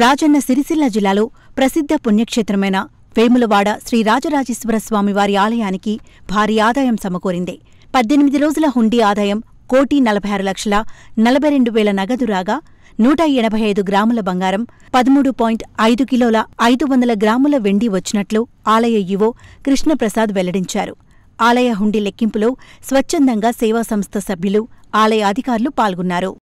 రాజన్న సిరిసిల్ల జిల్లాలో ప్రసిద్ధ పుణ్యక్షేత్రమైన వేములవాడ శ్రీ రాజరాజేశ్వర స్వామివారి ఆలయానికి భారీ ఆదాయం సమకూరింది పద్దెనిమిది రోజుల హుండీ ఆదాయం కోటి నలభై ఆరు లక్షల నలభై రెండు వేల నగదు రాగా నూట ఎనభై ఐదు గ్రాముల బంగారం పదమూడు పాయింట్ ఐదు కిలోల ఐదు వందల గ్రాముల వెండి వచ్చినట్లు ఆలయ యువో కృష్ణప్రసాద్ వెల్లడించారు ఆలయ హుండీ లెక్కింపులో స్వచ్ఛందంగా సేవా సంస్థ సభ్యులు ఆలయ అధికారులు పాల్గొన్నారు